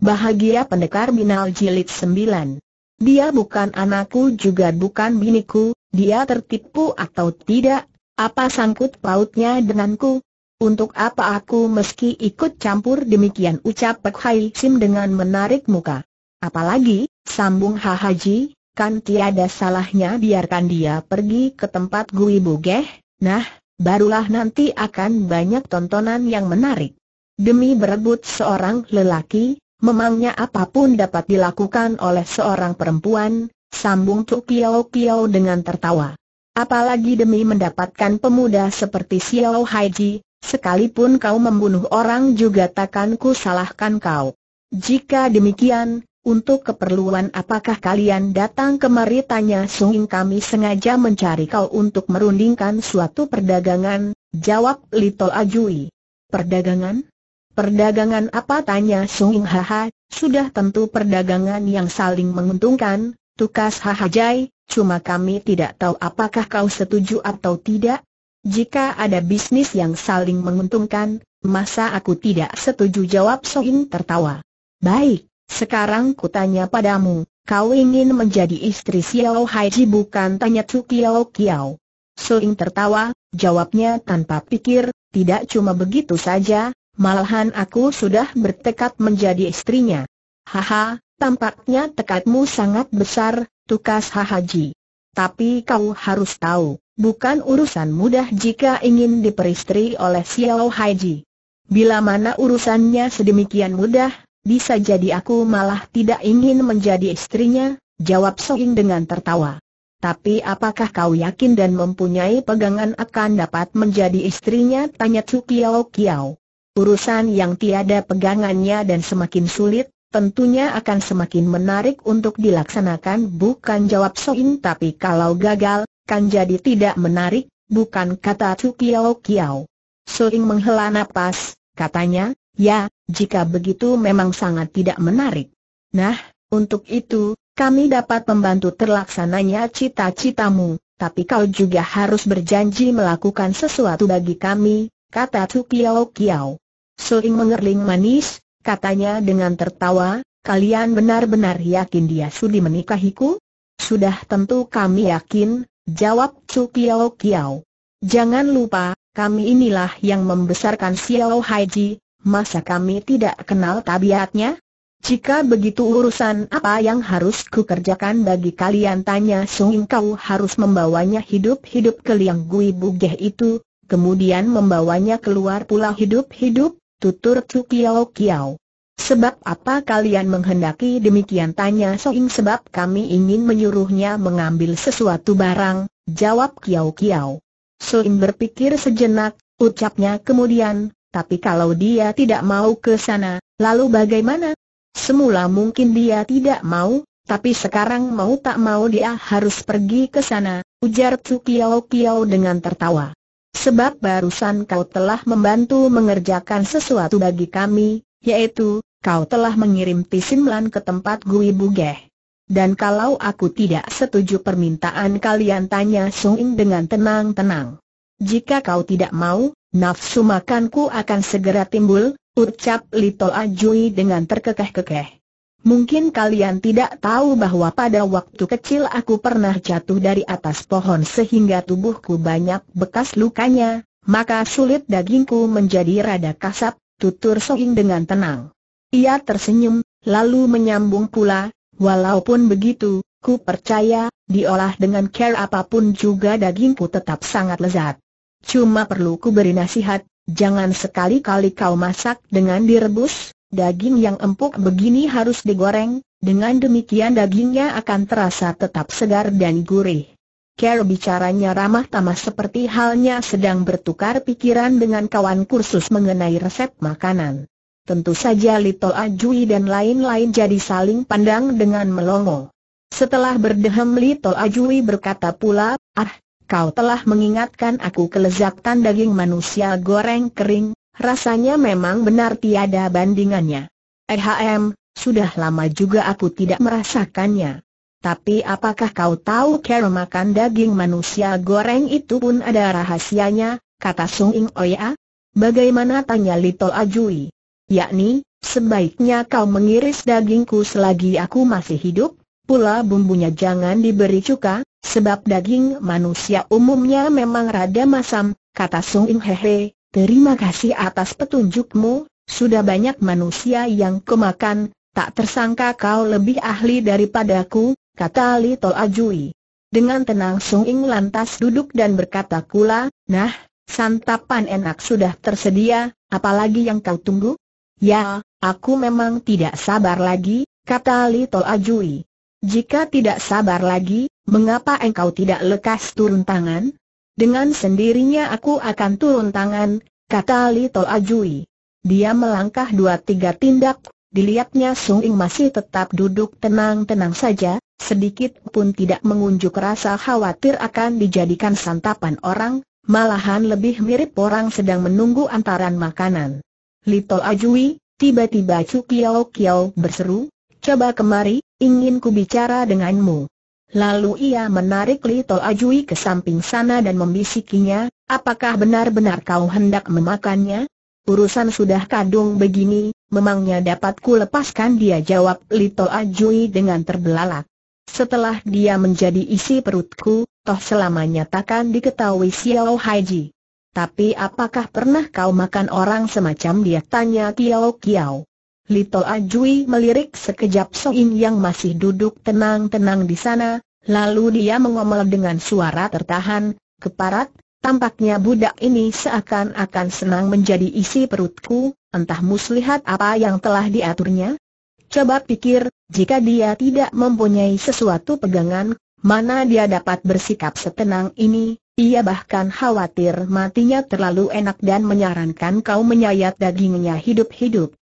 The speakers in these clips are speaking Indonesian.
Bahagia Pendekar Binal Jilid 9 Dia bukan anakku juga bukan biniku, dia tertipu atau tidak, apa sangkut pautnya denganku? Untuk apa aku meski ikut campur demikian ucap Pek Hai Sim dengan menarik muka. Apalagi, sambung Ha Haji, kan tiada salahnya biarkan dia pergi ke tempat Gui Bugeh, nah, barulah nanti akan banyak tontonan yang menarik. Demi berebut seorang lelaki, Memangnya apapun dapat dilakukan oleh seorang perempuan, sambung Tuk Piao Piao dengan tertawa. Apalagi demi mendapatkan pemuda seperti Xiao Haiji, sekalipun kau membunuh orang juga takkan ku salahkan kau. Jika demikian, untuk keperluan apakah kalian datang kemari tanya Suing kami sengaja mencari kau untuk merundingkan suatu perdagangan, jawab Little Ajui. Perdagangan? Perdagangan apa tanya Sung Ing Haha, sudah tentu perdagangan yang saling menguntungkan, tukas Haha Jai, cuma kami tidak tahu apakah kau setuju atau tidak. Jika ada bisnis yang saling menguntungkan, masa aku tidak setuju jawab Sung Ing tertawa. Baik, sekarang kutanya padamu, kau ingin menjadi istri Xiao Haiji bukan tanya Tsu Kiao Kiao. Ing tertawa, jawabnya tanpa pikir, tidak cuma begitu saja, Malahan aku sudah bertekad menjadi istrinya. Haha, tampaknya tekadmu sangat besar, tukas Hahaji. Tapi kau harus tahu, bukan urusan mudah jika ingin diperistri oleh Xiao Haiji. Bila mana urusannya sedemikian mudah, bisa jadi aku malah tidak ingin menjadi istrinya, jawab Soing dengan tertawa. Tapi apakah kau yakin dan mempunyai pegangan akan dapat menjadi istrinya? Tanya Tsu Kiao Kiao urusan yang tiada pegangannya dan semakin sulit, tentunya akan semakin menarik untuk dilaksanakan bukan jawab Soin tapi kalau gagal, kan jadi tidak menarik, bukan kata Chu Kiao Kiao. Soin menghela nafas. katanya, ya, jika begitu memang sangat tidak menarik. Nah, untuk itu, kami dapat membantu terlaksananya cita-citamu, tapi kau juga harus berjanji melakukan sesuatu bagi kami, kata Tu Kiao. Suling mengerling manis, katanya dengan tertawa, kalian benar-benar yakin dia sudi menikahiku? Sudah tentu kami yakin, jawab Tu Kiao. Jangan lupa, kami inilah yang membesarkan Xiao Haiji, masa kami tidak kenal tabiatnya? Jika begitu urusan apa yang harus kukerjakan bagi kalian tanya Sung kau harus membawanya hidup-hidup ke liang Gui Bugeh itu, kemudian membawanya keluar pula hidup-hidup, tutur Chu Kiao Kiao. Sebab apa kalian menghendaki demikian tanya Soing sebab kami ingin menyuruhnya mengambil sesuatu barang, jawab Kiao Kiao. Soing berpikir sejenak, ucapnya kemudian, tapi kalau dia tidak mau ke sana, lalu bagaimana? Semula mungkin dia tidak mau, tapi sekarang mau tak mau dia harus pergi ke sana, ujar Chu Kiao dengan tertawa. Sebab barusan kau telah membantu mengerjakan sesuatu bagi kami, yaitu, kau telah mengirim pisimlan ke tempat Gui Bugeh. Dan kalau aku tidak setuju permintaan kalian tanya Sung dengan tenang-tenang. Jika kau tidak mau, nafsu makanku akan segera timbul, ucap Lito Ajui dengan terkekeh-kekeh. Mungkin kalian tidak tahu bahwa pada waktu kecil aku pernah jatuh dari atas pohon sehingga tubuhku banyak bekas lukanya, maka sulit dagingku menjadi rada kasap, tutur Soing dengan tenang. Ia tersenyum, lalu menyambung pula, walaupun begitu, ku percaya, diolah dengan care apapun juga dagingku tetap sangat lezat. Cuma perlu ku beri nasihat, jangan sekali-kali kau masak dengan direbus, daging yang empuk begini harus digoreng, dengan demikian dagingnya akan terasa tetap segar dan gurih. Care bicaranya ramah tamah seperti halnya sedang bertukar pikiran dengan kawan kursus mengenai resep makanan. Tentu saja Little Ajui dan lain-lain jadi saling pandang dengan melongo. Setelah berdehem Little Ajui berkata pula, ah, kau telah mengingatkan aku kelezatan daging manusia goreng kering, rasanya memang benar tiada bandingannya. Ehm, sudah lama juga aku tidak merasakannya. Tapi apakah kau tahu cara makan daging manusia goreng itu pun ada rahasianya, kata Sung Ing Oya? Oh Bagaimana tanya Lito Ajui? Yakni, sebaiknya kau mengiris dagingku selagi aku masih hidup, pula bumbunya jangan diberi cuka, sebab daging manusia umumnya memang rada masam, kata Sung Ing Hehe, Terima kasih atas petunjukmu, sudah banyak manusia yang kemakan, tak tersangka kau lebih ahli daripadaku, kata Li Ajui. Dengan tenang Sung Ing lantas duduk dan berkata kula, nah, santapan enak sudah tersedia, apalagi yang kau tunggu? Ya, aku memang tidak sabar lagi, kata Li Ajui. Jika tidak sabar lagi, mengapa engkau tidak lekas turun tangan? Dengan sendirinya aku akan turun tangan, kata Lito Ajui. Dia melangkah dua tiga tindak, dilihatnya Sung Ing masih tetap duduk tenang-tenang saja, sedikit pun tidak mengunjuk rasa khawatir akan dijadikan santapan orang, malahan lebih mirip orang sedang menunggu antaran makanan. Lito Ajui, tiba-tiba Chu Kiao Kiao berseru, coba kemari, ingin ku bicara denganmu. Lalu ia menarik Li Tol Ajui ke samping sana dan membisikinya, apakah benar-benar kau hendak memakannya? Urusan sudah kadung begini, memangnya dapatku lepaskan dia jawab Li Tol Ajui dengan terbelalak. Setelah dia menjadi isi perutku, toh selamanya takkan diketahui Xiao Haiji. Tapi apakah pernah kau makan orang semacam dia tanya Kiao Kiao? Lito Ajui melirik sekejap Soin yang masih duduk tenang-tenang di sana, lalu dia mengomel dengan suara tertahan, keparat, tampaknya budak ini seakan-akan senang menjadi isi perutku, entah muslihat apa yang telah diaturnya. Coba pikir, jika dia tidak mempunyai sesuatu pegangan, mana dia dapat bersikap setenang ini, ia bahkan khawatir matinya terlalu enak dan menyarankan kau menyayat dagingnya hidup-hidup.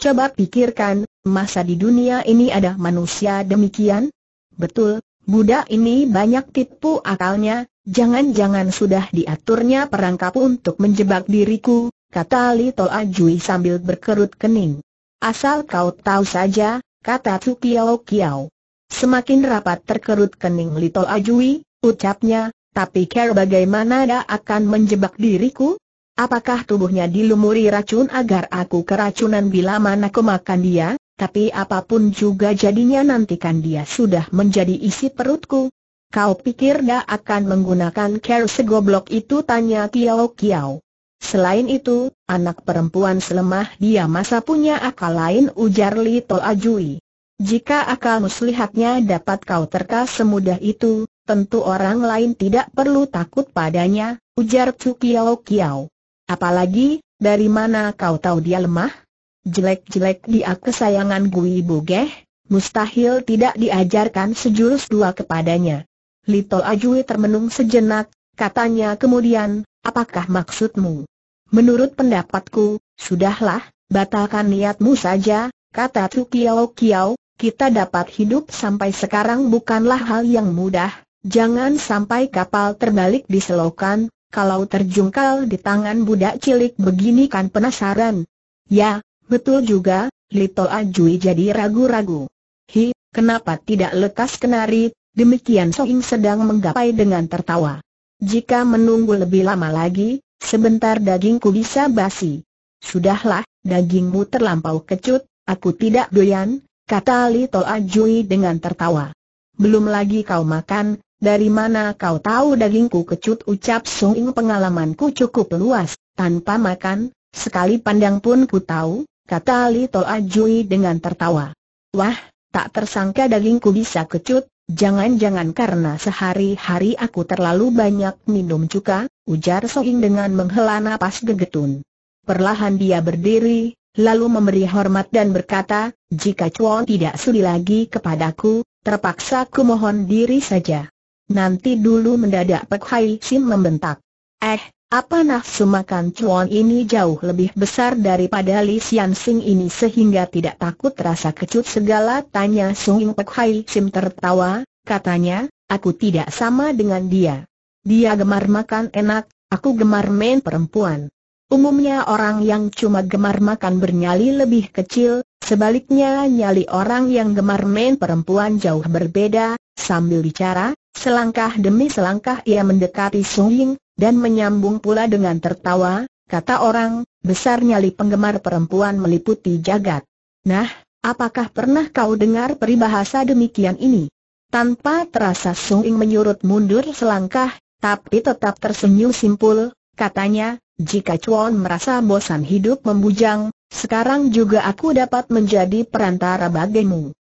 Coba pikirkan, masa di dunia ini ada manusia demikian? Betul, budak ini banyak tipu akalnya, jangan-jangan sudah diaturnya perangkap untuk menjebak diriku, kata Li Ajui sambil berkerut kening. Asal kau tahu saja, kata Tu Kiao Kiao. Semakin rapat terkerut kening Li Ajui, ucapnya, tapi care bagaimana dia akan menjebak diriku? Apakah tubuhnya dilumuri racun agar aku keracunan bila mana aku makan dia? Tapi apapun juga jadinya nantikan dia sudah menjadi isi perutku. Kau pikir dia akan menggunakan care segoblok itu tanya Kiao Kiao. Selain itu, anak perempuan selemah dia masa punya akal lain ujar Li To Ajui. Jika akal muslihatnya dapat kau terka semudah itu, tentu orang lain tidak perlu takut padanya, ujar Chu Kiao Kiao. Apalagi, dari mana kau tahu dia lemah? Jelek-jelek dia kesayangan Gui Bugeh, mustahil tidak diajarkan sejurus dua kepadanya. Lito Ajui termenung sejenak, katanya kemudian, apakah maksudmu? Menurut pendapatku, sudahlah, batalkan niatmu saja, kata Tu Kiao Kiao, kita dapat hidup sampai sekarang bukanlah hal yang mudah, jangan sampai kapal terbalik di selokan, kalau terjungkal di tangan budak cilik begini kan penasaran. Ya, betul juga, Lito Ajui jadi ragu-ragu. Hi, kenapa tidak lekas kenari, demikian Soing sedang menggapai dengan tertawa. Jika menunggu lebih lama lagi, sebentar dagingku bisa basi. Sudahlah, dagingmu terlampau kecut, aku tidak doyan, kata Lito Ajui dengan tertawa. Belum lagi kau makan, dari mana kau tahu dagingku kecut ucap Sung Ing pengalamanku cukup luas, tanpa makan, sekali pandang pun ku tahu, kata Li Tol Ajui dengan tertawa. Wah, tak tersangka dagingku bisa kecut, jangan-jangan karena sehari-hari aku terlalu banyak minum cuka, ujar Sung Ing dengan menghela napas gegetun. Perlahan dia berdiri, lalu memberi hormat dan berkata, jika Chuan tidak sudi lagi kepadaku, terpaksa ku mohon diri saja. Nanti dulu mendadak Pek Hai Sim membentak. Eh, apa nafsu makan cuan ini jauh lebih besar daripada Li Xian Sing ini sehingga tidak takut rasa kecut segala tanya Sung Pek Hai Sim tertawa, katanya, aku tidak sama dengan dia. Dia gemar makan enak, aku gemar main perempuan. Umumnya orang yang cuma gemar makan bernyali lebih kecil, sebaliknya nyali orang yang gemar main perempuan jauh berbeda, sambil bicara, Selangkah demi selangkah ia mendekati Sung Ying, dan menyambung pula dengan tertawa, kata orang, besar nyali penggemar perempuan meliputi jagat. Nah, apakah pernah kau dengar peribahasa demikian ini? Tanpa terasa Sung Ying menyurut mundur selangkah, tapi tetap tersenyum simpul, katanya, jika Chuan merasa bosan hidup membujang, sekarang juga aku dapat menjadi perantara bagimu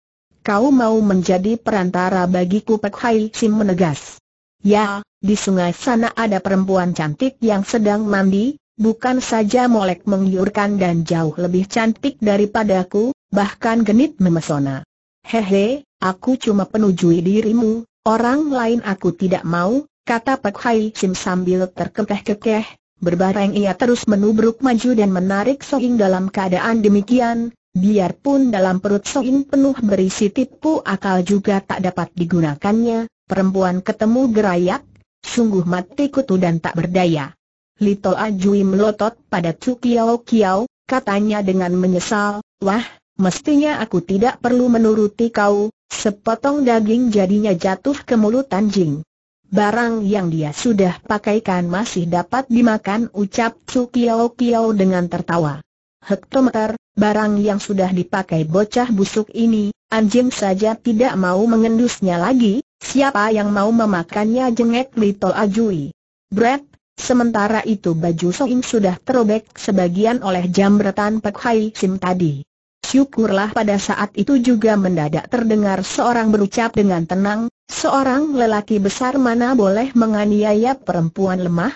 kau mau menjadi perantara bagiku Pek Hai Sim menegas. Ya, di sungai sana ada perempuan cantik yang sedang mandi, bukan saja molek menggiurkan dan jauh lebih cantik daripadaku, bahkan genit memesona. Hehe, aku cuma penujui dirimu, orang lain aku tidak mau, kata Pek Hai Sim sambil terkekeh-kekeh, Berbareng ia terus menubruk maju dan menarik Soing dalam keadaan demikian, Biarpun dalam perut Soin penuh berisi tipu akal juga tak dapat digunakannya, perempuan ketemu gerayak, sungguh mati kutu dan tak berdaya. Lito Ajui melotot pada Cu Kiao Kiao, katanya dengan menyesal, wah, mestinya aku tidak perlu menuruti kau, sepotong daging jadinya jatuh ke mulut anjing. Barang yang dia sudah pakaikan masih dapat dimakan ucap Cu Kiao Kiao dengan tertawa. Hektometer, barang yang sudah dipakai bocah busuk ini, anjing saja tidak mau mengendusnya lagi, siapa yang mau memakannya jengek Little Ajui. Brett, sementara itu baju Soim sudah terobek sebagian oleh jambretan Pek Hai Sim tadi. Syukurlah pada saat itu juga mendadak terdengar seorang berucap dengan tenang, seorang lelaki besar mana boleh menganiaya perempuan lemah?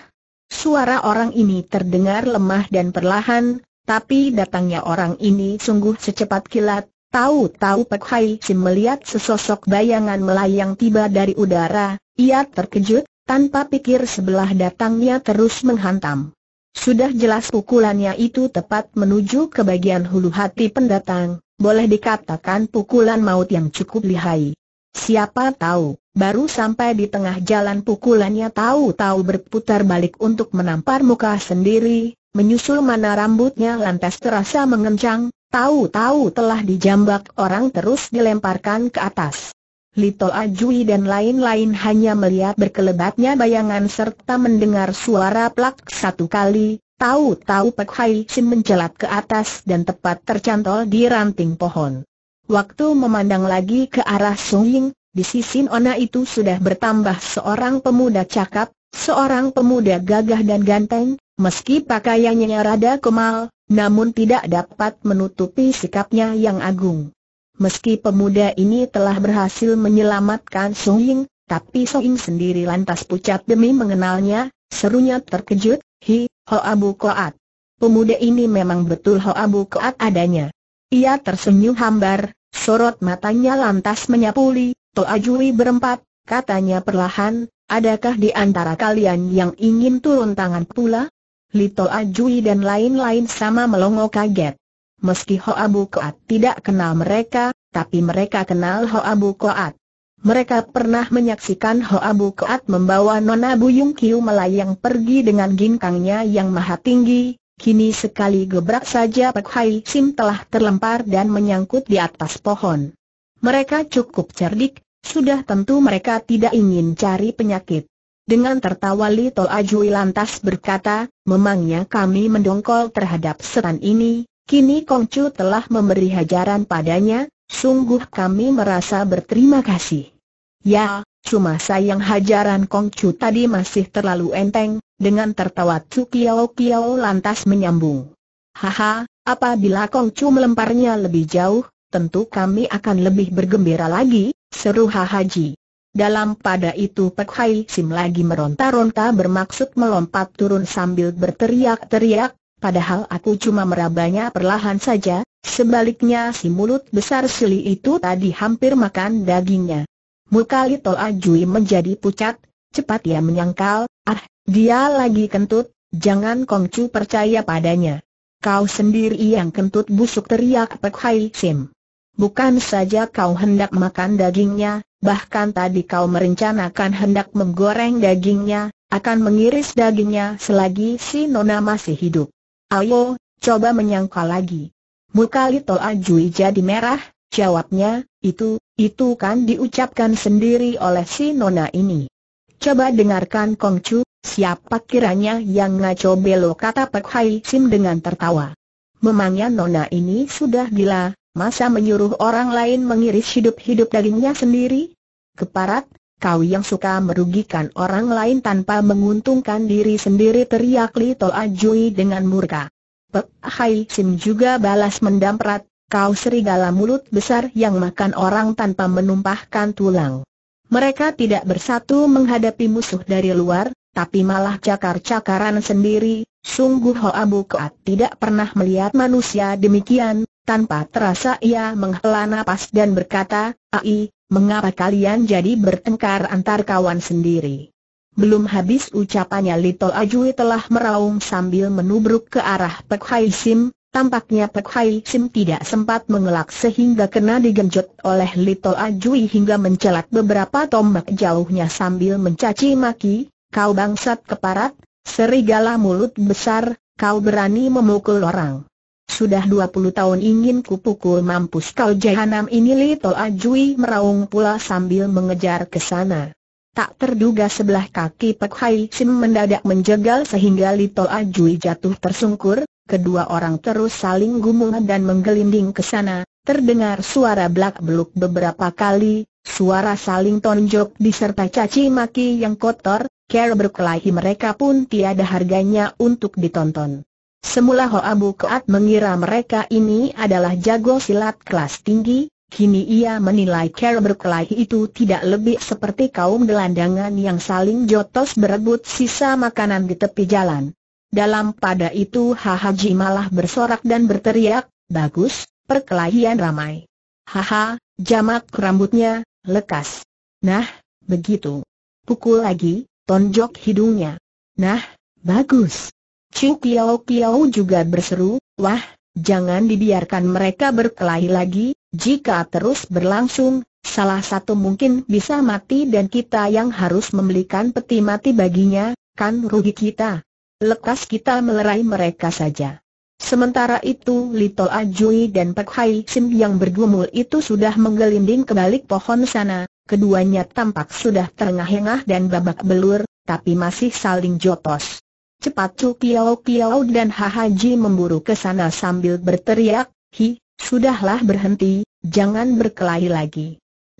Suara orang ini terdengar lemah dan perlahan, tapi datangnya orang ini sungguh secepat kilat, tahu-tahu Pek Hai Sim melihat sesosok bayangan melayang tiba dari udara, ia terkejut, tanpa pikir sebelah datangnya terus menghantam. Sudah jelas pukulannya itu tepat menuju ke bagian hulu hati pendatang, boleh dikatakan pukulan maut yang cukup lihai. Siapa tahu, baru sampai di tengah jalan pukulannya tahu-tahu berputar balik untuk menampar muka sendiri, menyusul mana rambutnya lantas terasa mengencang, tahu-tahu telah dijambak orang terus dilemparkan ke atas. Little Ajui dan lain-lain hanya melihat berkelebatnya bayangan serta mendengar suara plak satu kali, tahu-tahu Pek Hai Sin mencelat ke atas dan tepat tercantol di ranting pohon. Waktu memandang lagi ke arah Sung di sisi Ona itu sudah bertambah seorang pemuda cakap, seorang pemuda gagah dan ganteng, Meski pakaiannya rada kemal, namun tidak dapat menutupi sikapnya yang agung. Meski pemuda ini telah berhasil menyelamatkan Sohing, tapi Sohing sendiri lantas pucat demi mengenalnya, serunya terkejut, Hi, Ho Abu Koat. Pemuda ini memang betul Ho Abu Koat adanya. Ia tersenyum hambar, sorot matanya lantas menyapuli, Toajui berempat, katanya perlahan, adakah di antara kalian yang ingin turun tangan pula? Lito Ajui dan lain-lain sama melongo kaget. Meski Abu Koat tidak kenal mereka, tapi mereka kenal Abu Koat. Mereka pernah menyaksikan Abu Koat membawa Nona Buyung Kiu melayang pergi dengan ginkangnya yang maha tinggi, kini sekali gebrak saja Pek Hai Sim telah terlempar dan menyangkut di atas pohon. Mereka cukup cerdik, sudah tentu mereka tidak ingin cari penyakit. Dengan tertawa Tol Ajui lantas berkata, memangnya kami mendongkol terhadap setan ini, kini Kongcu telah memberi hajaran padanya, sungguh kami merasa berterima kasih. Ya, cuma sayang hajaran Kongcu tadi masih terlalu enteng, dengan tertawa Tsukiao Kiao Kiao lantas menyambung. Haha, apabila Kongcu melemparnya lebih jauh, tentu kami akan lebih bergembira lagi, seru Haji. Dalam pada itu Pek Hai Sim lagi meronta-ronta bermaksud melompat turun sambil berteriak-teriak, padahal aku cuma merabanya perlahan saja, sebaliknya si mulut besar Sili itu tadi hampir makan dagingnya. Muka Little Ajui menjadi pucat, cepat ia menyangkal, ah, dia lagi kentut, jangan Kongcu percaya padanya. Kau sendiri yang kentut busuk teriak Pek Hai Sim. Bukan saja kau hendak makan dagingnya, bahkan tadi kau merencanakan hendak menggoreng dagingnya, akan mengiris dagingnya selagi si Nona masih hidup. Ayo, coba menyangka lagi. Muka Lito Ajui jadi merah, jawabnya, itu, itu kan diucapkan sendiri oleh si Nona ini. Coba dengarkan Kong Chu, siapa kiranya yang ngaco belo kata Pek Hai Sim dengan tertawa. Memangnya Nona ini sudah gila, Masa menyuruh orang lain mengiris hidup-hidup dagingnya sendiri? Keparat, kau yang suka merugikan orang lain tanpa menguntungkan diri sendiri teriak Li Tol Ajui dengan murka. Pek Hai Sim juga balas mendamprat, kau serigala mulut besar yang makan orang tanpa menumpahkan tulang. Mereka tidak bersatu menghadapi musuh dari luar, tapi malah cakar-cakaran sendiri, sungguh Hoa keat tidak pernah melihat manusia demikian, tanpa terasa ia menghela nafas dan berkata, Ai, mengapa kalian jadi bertengkar antar kawan sendiri? Belum habis ucapannya Lito Ajui telah meraung sambil menubruk ke arah Pek Hai Sim, tampaknya Pek Hai Sim tidak sempat mengelak sehingga kena digenjot oleh Lito Ajui hingga mencelat beberapa tombak jauhnya sambil mencaci maki, kau bangsat keparat, serigala mulut besar, kau berani memukul orang. Sudah 20 tahun ingin kupukul mampus kau jahanam ini Lito Ajui meraung pula sambil mengejar ke sana. Tak terduga sebelah kaki Pek Hai Sim mendadak menjegal sehingga Lito Ajui jatuh tersungkur, kedua orang terus saling gumul dan menggelinding ke sana, terdengar suara belak-beluk beberapa kali, suara saling tonjok disertai caci maki yang kotor, Care berkelahi mereka pun tiada harganya untuk ditonton. Semula Ho Abu keat mengira mereka ini adalah jago silat kelas tinggi, kini ia menilai cara berkelahi itu tidak lebih seperti kaum gelandangan yang saling jotos berebut sisa makanan di tepi jalan. Dalam pada itu Hahaji malah bersorak dan berteriak, bagus, perkelahian ramai. Haha, jamak rambutnya, lekas. Nah, begitu. Pukul lagi, tonjok hidungnya. Nah, bagus. Ciu Piao Piao juga berseru, wah, jangan dibiarkan mereka berkelahi lagi, jika terus berlangsung, salah satu mungkin bisa mati dan kita yang harus membelikan peti mati baginya, kan rugi kita. Lekas kita melerai mereka saja. Sementara itu Lito Ajui dan Pek Hai Sim yang bergumul itu sudah menggelinding ke balik pohon sana, keduanya tampak sudah terengah-engah dan babak belur, tapi masih saling jotos. Cepat Cu Kiao Kiao dan Hahaji memburu ke sana sambil berteriak, Hi, sudahlah berhenti, jangan berkelahi lagi.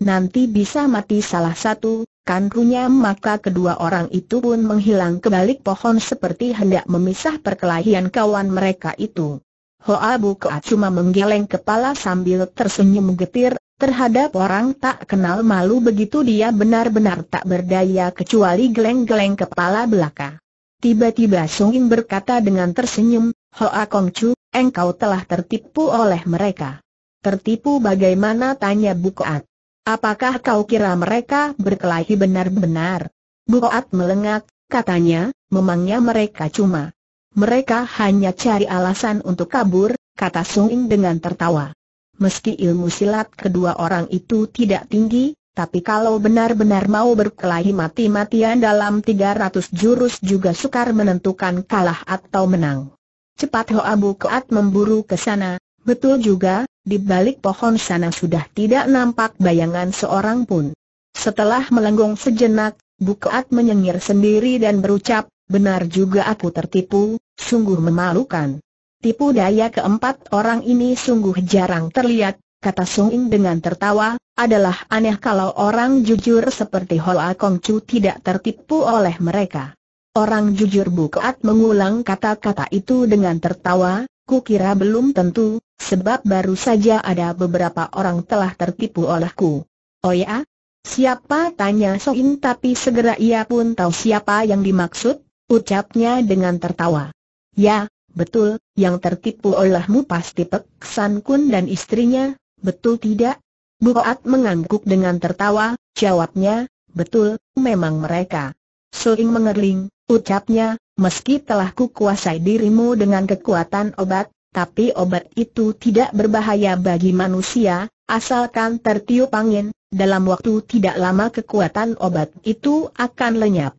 Nanti bisa mati salah satu, kankrunya maka kedua orang itu pun menghilang ke balik pohon seperti hendak memisah perkelahian kawan mereka itu. Hoa Bukoa cuma menggeleng kepala sambil tersenyum getir, terhadap orang tak kenal malu begitu dia benar-benar tak berdaya kecuali geleng-geleng kepala belaka. Tiba-tiba Song In berkata dengan tersenyum, Hoa Kong Chu, engkau telah tertipu oleh mereka. Tertipu bagaimana tanya Bukoat. Apakah kau kira mereka berkelahi benar-benar? Bukoat melengak, katanya, memangnya mereka cuma. Mereka hanya cari alasan untuk kabur, kata Song In dengan tertawa. Meski ilmu silat kedua orang itu tidak tinggi, tapi kalau benar-benar mau berkelahi mati-matian dalam 300 jurus juga sukar menentukan kalah atau menang. Cepat Ho Abu keat memburu ke sana, betul juga, di balik pohon sana sudah tidak nampak bayangan seorang pun. Setelah melenggong sejenak, Bukoat menyengir sendiri dan berucap, benar juga aku tertipu, sungguh memalukan. Tipu daya keempat orang ini sungguh jarang terlihat, kata Song Ing dengan tertawa, adalah aneh kalau orang jujur seperti Hoa Kong Chu tidak tertipu oleh mereka. Orang jujur bukaat mengulang kata-kata itu dengan tertawa, Ku kira belum tentu, sebab baru saja ada beberapa orang telah tertipu olehku. Oh ya? Siapa tanya Song Ing tapi segera ia pun tahu siapa yang dimaksud, ucapnya dengan tertawa. Ya, Betul, yang tertipu olehmu pasti Pek San Kun dan istrinya, betul tidak? Buat mengangguk dengan tertawa, jawabnya, betul, memang mereka. Soing mengerling, ucapnya, meski telah kukuasai dirimu dengan kekuatan obat, tapi obat itu tidak berbahaya bagi manusia, asalkan tertiup angin, dalam waktu tidak lama kekuatan obat itu akan lenyap.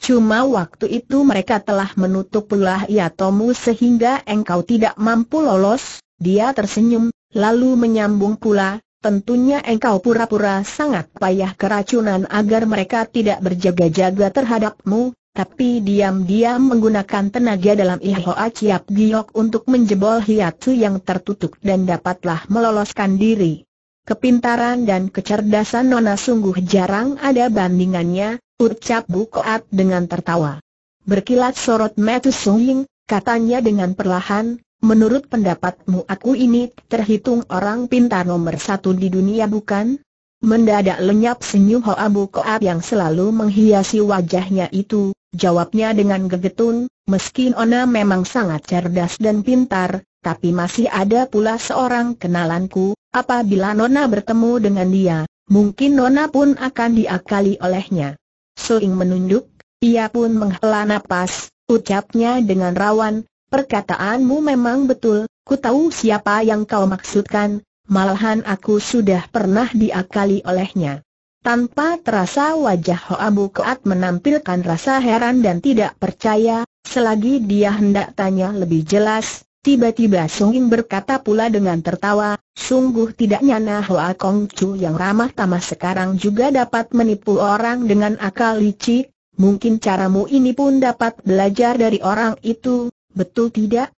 Cuma waktu itu mereka telah menutup pula Yatomu sehingga engkau tidak mampu lolos, dia tersenyum, Lalu menyambung pula, tentunya engkau pura-pura sangat payah keracunan agar mereka tidak berjaga-jaga terhadapmu, tapi diam-diam menggunakan tenaga dalam Ihoa Chiap Giok untuk menjebol hiatsu yang tertutup dan dapatlah meloloskan diri. Kepintaran dan kecerdasan Nona sungguh jarang ada bandingannya, ucap Bukoat dengan tertawa. Berkilat sorot Metu Ying, katanya dengan perlahan, Menurut pendapatmu aku ini terhitung orang pintar nomor satu di dunia bukan? Mendadak lenyap senyum Hoa Koab yang selalu menghiasi wajahnya itu, jawabnya dengan gegetun, meski Ona memang sangat cerdas dan pintar, tapi masih ada pula seorang kenalanku, apabila Nona bertemu dengan dia, mungkin Nona pun akan diakali olehnya. Soing menunduk, ia pun menghela napas, ucapnya dengan rawan, Perkataanmu memang betul, ku tahu siapa yang kau maksudkan, malahan aku sudah pernah diakali olehnya. Tanpa terasa wajah Hoa Koat menampilkan rasa heran dan tidak percaya, selagi dia hendak tanya lebih jelas, tiba-tiba Sung Ing berkata pula dengan tertawa, sungguh tidak nyana Hoa Kong Chu yang ramah tamah sekarang juga dapat menipu orang dengan akal licik, mungkin caramu ini pun dapat belajar dari orang itu, betul tidak?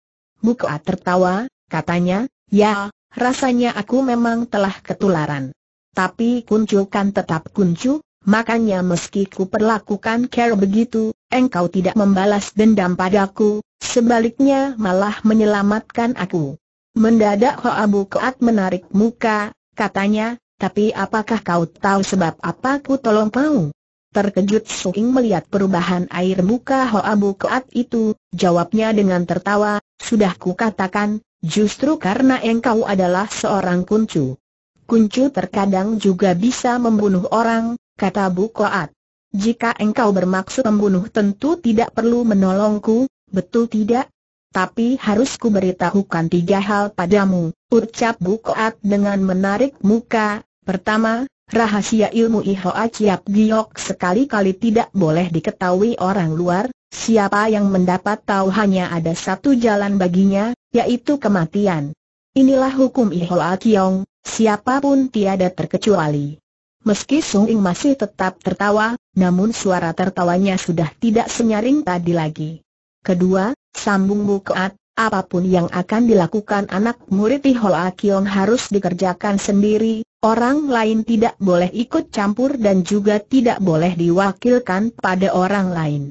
Buka tertawa, katanya, ya, rasanya aku memang telah ketularan. Tapi kuncukan tetap kuncu, makanya meski ku perlakukan care begitu, engkau tidak membalas dendam padaku, sebaliknya malah menyelamatkan aku. Mendadak Hoa Keat menarik muka, katanya, tapi apakah kau tahu sebab apa ku tolong kau? Terkejut Suing melihat perubahan air muka Hoa Koat itu, jawabnya dengan tertawa, sudah ku katakan, justru karena engkau adalah seorang kuncu. Kuncu terkadang juga bisa membunuh orang, kata Bu Koat. Jika engkau bermaksud membunuh tentu tidak perlu menolongku, betul tidak? Tapi harus ku beritahukan tiga hal padamu, ucap Bu Koat dengan menarik muka. Pertama, Rahasia ilmu Ihoa Chiap Giok sekali-kali tidak boleh diketahui orang luar, siapa yang mendapat tahu hanya ada satu jalan baginya, yaitu kematian. Inilah hukum Ihoa Kiong, siapapun tiada terkecuali. Meski Sung Ing masih tetap tertawa, namun suara tertawanya sudah tidak senyaring tadi lagi. Kedua, sambung Bukaat, apapun yang akan dilakukan anak murid Ihoa Kiong harus dikerjakan sendiri, Orang lain tidak boleh ikut campur dan juga tidak boleh diwakilkan pada orang lain.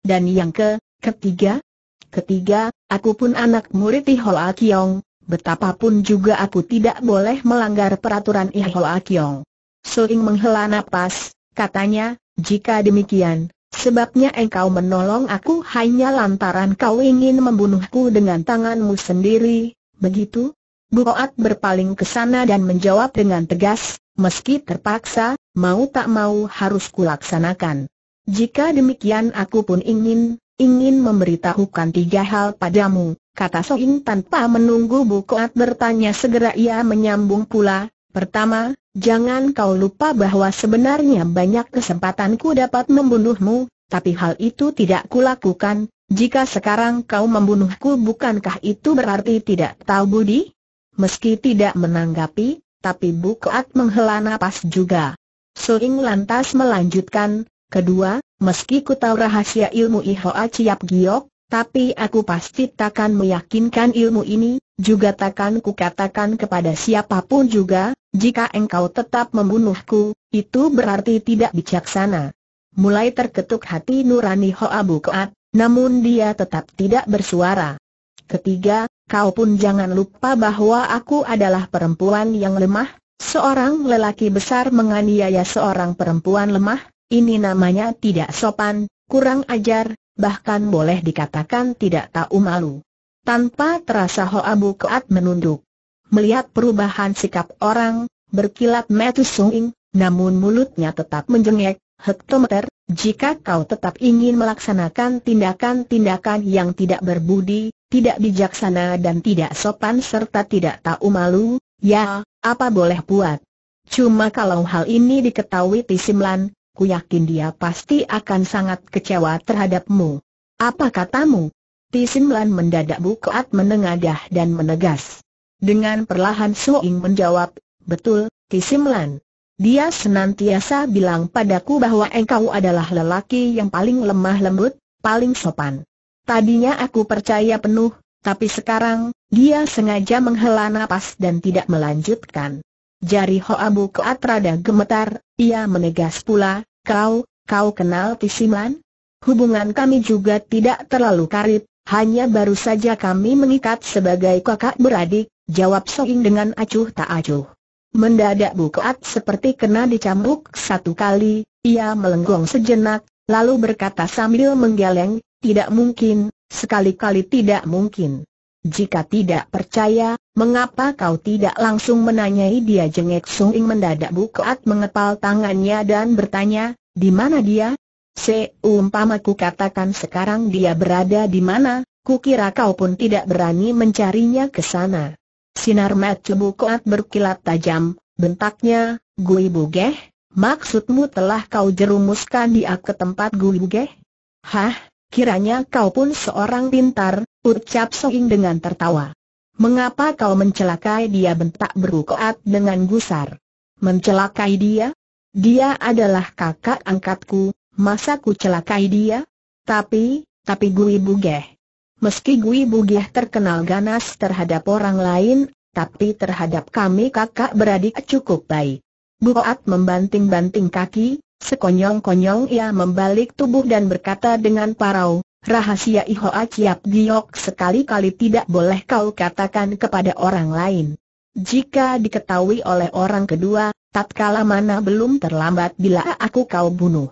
Dan yang ke, ketiga, ketiga, aku pun anak murid Ihola Kiong, betapapun juga aku tidak boleh melanggar peraturan Ihola Kiong. Suling menghela napas, katanya, jika demikian, sebabnya engkau menolong aku hanya lantaran kau ingin membunuhku dengan tanganmu sendiri, begitu? Buat berpaling ke sana dan menjawab dengan tegas, meski terpaksa, mau tak mau harus kulaksanakan. Jika demikian aku pun ingin, ingin memberitahukan tiga hal padamu, kata Soing tanpa menunggu Bukoat bertanya segera ia menyambung pula, pertama, jangan kau lupa bahwa sebenarnya banyak kesempatan ku dapat membunuhmu, tapi hal itu tidak kulakukan, jika sekarang kau membunuhku bukankah itu berarti tidak tahu budi? Meski tidak menanggapi, tapi Bukoat menghela nafas juga. Suing lantas melanjutkan, kedua, meski ku tahu rahasia ilmu Ihoa Ciap Giok, tapi aku pasti takkan meyakinkan ilmu ini, juga takkan ku katakan kepada siapapun juga, jika engkau tetap membunuhku, itu berarti tidak bijaksana. Mulai terketuk hati nurani Hoa Bukoat, namun dia tetap tidak bersuara. Ketiga, Kau pun jangan lupa bahwa aku adalah perempuan yang lemah, seorang lelaki besar menganiaya seorang perempuan lemah, ini namanya tidak sopan, kurang ajar, bahkan boleh dikatakan tidak tahu malu. Tanpa terasa Hoa Bu Keat menunduk. Melihat perubahan sikap orang, berkilat metu sunging, namun mulutnya tetap menjengek, hektometer, jika kau tetap ingin melaksanakan tindakan-tindakan yang tidak berbudi, tidak bijaksana dan tidak sopan serta tidak tahu malu, ya, apa boleh buat. Cuma kalau hal ini diketahui Tisimlan, ku yakin dia pasti akan sangat kecewa terhadapmu. Apa katamu? Tisimlan mendadak bukaat menengadah dan menegas. Dengan perlahan Suing menjawab, betul, Tisimlan. Dia senantiasa bilang padaku bahwa engkau adalah lelaki yang paling lemah lembut, paling sopan. Tadinya aku percaya penuh, tapi sekarang, dia sengaja menghela napas dan tidak melanjutkan. Jari Hoabu Koat rada gemetar, ia menegas pula, kau, kau kenal Tisiman? Hubungan kami juga tidak terlalu karib, hanya baru saja kami mengikat sebagai kakak beradik, jawab Soing dengan acuh tak acuh. Mendadak bukaat seperti kena dicambuk satu kali, ia melenggong sejenak, lalu berkata sambil menggeleng, tidak mungkin, sekali-kali tidak mungkin. Jika tidak percaya, mengapa kau tidak langsung menanyai dia jengek Sung Ing mendadak bukaat mengepal tangannya dan bertanya, di mana dia? Seumpama ku katakan sekarang dia berada di mana, Ku kira kau pun tidak berani mencarinya ke sana. Sinar mat mata koat berkilat tajam, bentaknya, Gui Bugeh, maksudmu telah kau jerumuskan dia ke tempat Gui Bugeh? Hah, kiranya kau pun seorang pintar, ucap Soing dengan tertawa. Mengapa kau mencelakai dia bentak Bukoat dengan gusar? Mencelakai dia? Dia adalah kakak angkatku, masa ku celakai dia? Tapi, tapi Gui Bugeh. Meski Gui Bugih terkenal ganas terhadap orang lain, tapi terhadap kami kakak beradik cukup baik. Buat membanting-banting kaki, sekonyong-konyong ia membalik tubuh dan berkata dengan parau, Rahasia iho aciap Giyok sekali-kali tidak boleh kau katakan kepada orang lain. Jika diketahui oleh orang kedua, tatkala mana belum terlambat bila aku kau bunuh.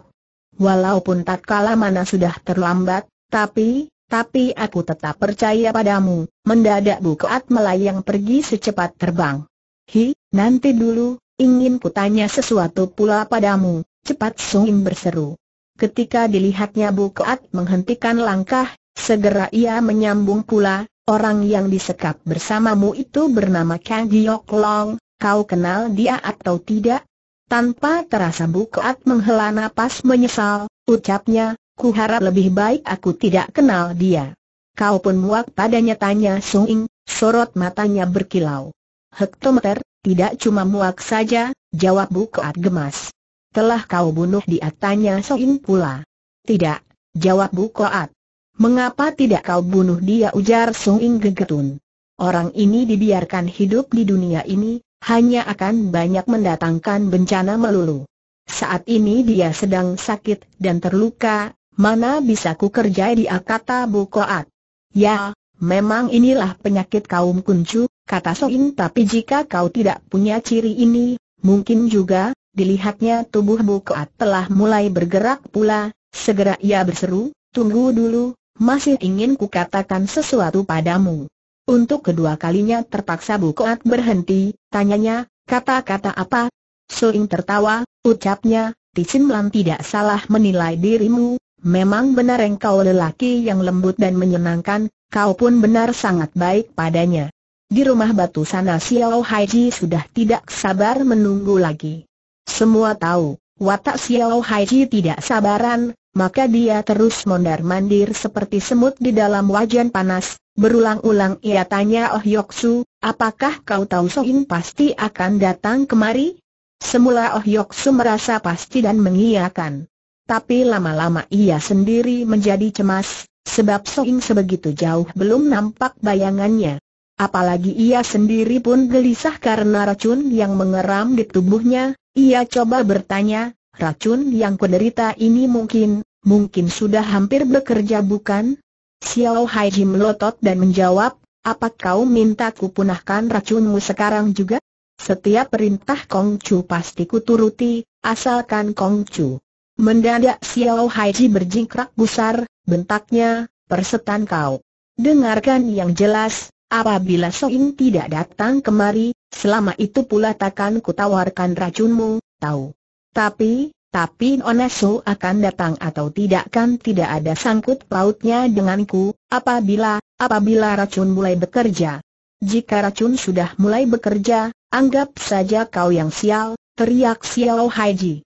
Walaupun tatkala mana sudah terlambat, tapi, tapi aku tetap percaya padamu, mendadak Bukaat melayang pergi secepat terbang. Hi, nanti dulu, ingin kutanya sesuatu pula padamu, cepat Sung berseru. Ketika dilihatnya Bukaat menghentikan langkah, segera ia menyambung pula, orang yang disekap bersamamu itu bernama Kang Giok Long, kau kenal dia atau tidak? Tanpa terasa Bukaat menghela napas menyesal, ucapnya, Ku harap lebih baik aku tidak kenal dia. Kau pun muak padanya tanya Sung Ing, sorot matanya berkilau. Hektometer, tidak cuma muak saja, jawab Bu Koat gemas. Telah kau bunuh dia tanya Sung Ing pula. Tidak, jawab Bu Koat. Mengapa tidak kau bunuh dia ujar Sung Ing gegetun. Orang ini dibiarkan hidup di dunia ini, hanya akan banyak mendatangkan bencana melulu. Saat ini dia sedang sakit dan terluka, Mana bisa ku kerja di akata bukoat? Ya, memang inilah penyakit kaum kuncu, kata Soin tapi jika kau tidak punya ciri ini, mungkin juga, dilihatnya tubuh bukoat telah mulai bergerak pula, segera ia berseru, tunggu dulu, masih ingin ku katakan sesuatu padamu. Untuk kedua kalinya terpaksa bukoat berhenti, tanyanya, kata-kata apa? Soin tertawa, ucapnya, Tisin Lan tidak salah menilai dirimu, memang benar engkau lelaki yang lembut dan menyenangkan, kau pun benar sangat baik padanya. Di rumah batu sana Xiao Haiji sudah tidak sabar menunggu lagi. Semua tahu, watak Xiao Haiji tidak sabaran, maka dia terus mondar-mandir seperti semut di dalam wajan panas, berulang-ulang ia tanya Oh Yoksu, apakah kau tahu Sohin pasti akan datang kemari? Semula Oh Yoksu merasa pasti dan mengiyakan tapi lama-lama ia sendiri menjadi cemas, sebab Soing sebegitu jauh belum nampak bayangannya. Apalagi ia sendiri pun gelisah karena racun yang mengeram di tubuhnya, ia coba bertanya, racun yang kuderita ini mungkin, mungkin sudah hampir bekerja bukan? Xiao Hai Jim melotot dan menjawab, apa kau minta kupunahkan racunmu sekarang juga? Setiap perintah Kong Chu pasti kuturuti, asalkan Kong Chu Mendadak Xiao Haiji berjingkrak gusar, bentaknya, persetan kau. Dengarkan yang jelas, apabila Soing tidak datang kemari, selama itu pula takkan kutawarkan racunmu, tahu. Tapi, tapi Onesu akan datang atau tidak kan tidak ada sangkut pautnya denganku, apabila, apabila racun mulai bekerja. Jika racun sudah mulai bekerja, anggap saja kau yang sial, teriak Xiao Haiji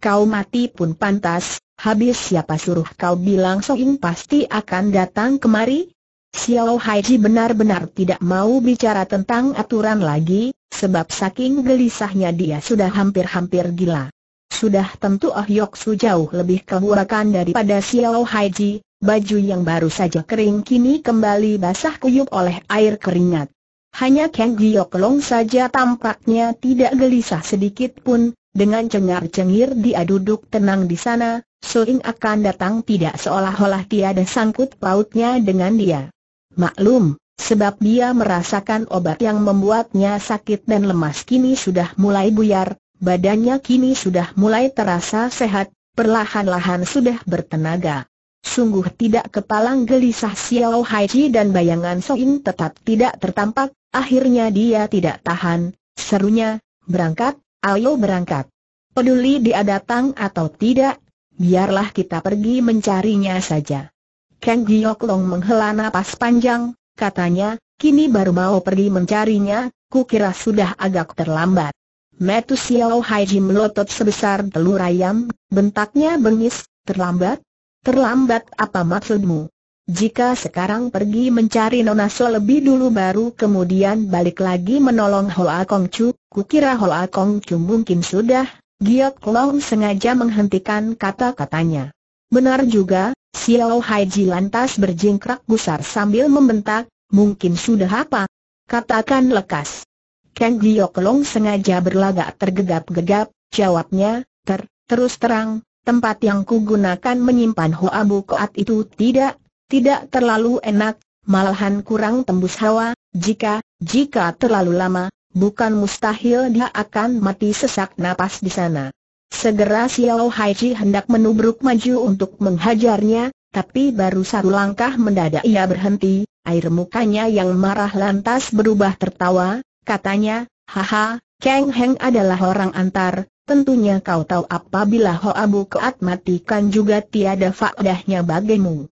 kau mati pun pantas, habis siapa suruh kau bilang Soing pasti akan datang kemari? Xiao Haiji benar-benar tidak mau bicara tentang aturan lagi, sebab saking gelisahnya dia sudah hampir-hampir gila. Sudah tentu Ah Yok Su jauh lebih kehurakan daripada Xiao Haiji, baju yang baru saja kering kini kembali basah kuyup oleh air keringat. Hanya Kang Giok Long saja tampaknya tidak gelisah sedikit pun, dengan cengar-cengir dia duduk tenang di sana, Soing akan datang tidak seolah-olah tiada sangkut pautnya dengan dia. Maklum, sebab dia merasakan obat yang membuatnya sakit dan lemas kini sudah mulai buyar, badannya kini sudah mulai terasa sehat, perlahan-lahan sudah bertenaga. Sungguh tidak kepalang gelisah Xiao Haiji dan bayangan Soing tetap tidak tertampak, akhirnya dia tidak tahan, serunya, berangkat, Ayo berangkat. Peduli dia datang atau tidak, biarlah kita pergi mencarinya saja. Kang Giok Long menghela nafas panjang, katanya, kini baru mau pergi mencarinya, kukira sudah agak terlambat. Metu Xiao Hai Jim melotot sebesar telur ayam, bentaknya bengis, terlambat? Terlambat apa maksudmu? Jika sekarang pergi mencari Nona So lebih dulu baru kemudian balik lagi menolong Hoa Kong Chu, kukira Hoa Kong Chu mungkin sudah, Giok Long sengaja menghentikan kata-katanya. Benar juga, Xiao Hai Ji lantas berjingkrak gusar sambil membentak, mungkin sudah apa? Katakan lekas. Kang Giok Long sengaja berlagak tergegap-gegap, jawabnya, ter, terus terang, tempat yang kugunakan menyimpan Hoa Bu Koat itu tidak tidak terlalu enak, malahan kurang tembus hawa, jika, jika terlalu lama, bukan mustahil dia akan mati sesak napas di sana. Segera Xiao Haiji hendak menubruk maju untuk menghajarnya, tapi baru satu langkah mendadak ia berhenti, air mukanya yang marah lantas berubah tertawa, katanya, haha, Kang Heng adalah orang antar, tentunya kau tahu apabila Hoa keat matikan juga tiada faedahnya bagimu.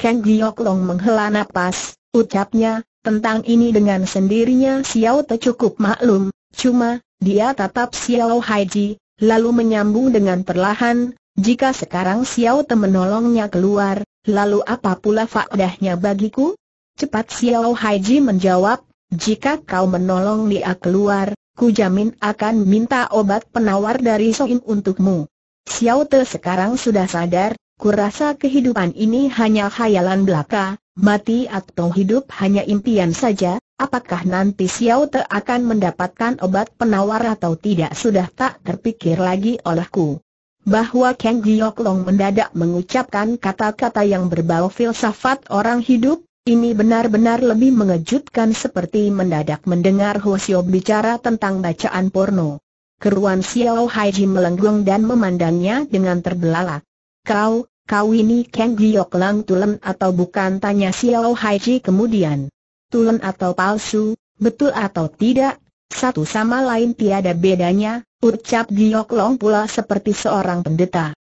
Kang Giok Long menghela nafas. ucapnya, tentang ini dengan sendirinya Xiao Te cukup maklum, cuma, dia tatap Xiao Haiji, lalu menyambung dengan perlahan, jika sekarang Xiao Te menolongnya keluar, lalu apa pula faedahnya bagiku? Cepat Xiao Haiji menjawab, jika kau menolong dia keluar, ku jamin akan minta obat penawar dari Soin untukmu. Xiao Te sekarang sudah sadar, Kurasa kehidupan ini hanya khayalan belaka, mati atau hidup hanya impian saja, apakah nanti Xiao Te akan mendapatkan obat penawar atau tidak sudah tak terpikir lagi olehku. Bahwa Kang Giok Long mendadak mengucapkan kata-kata yang berbau filsafat orang hidup, ini benar-benar lebih mengejutkan seperti mendadak mendengar Xiu bicara tentang bacaan porno. Keruan Xiao Haiji melenggung dan memandangnya dengan terbelalak. Kau, kau ini Kang Giok Lang Tulen atau bukan? Tanya Xiao Hai Chi kemudian. Tulen atau palsu, betul atau tidak, satu sama lain tiada bedanya, ucap Giok Long pula seperti seorang pendeta.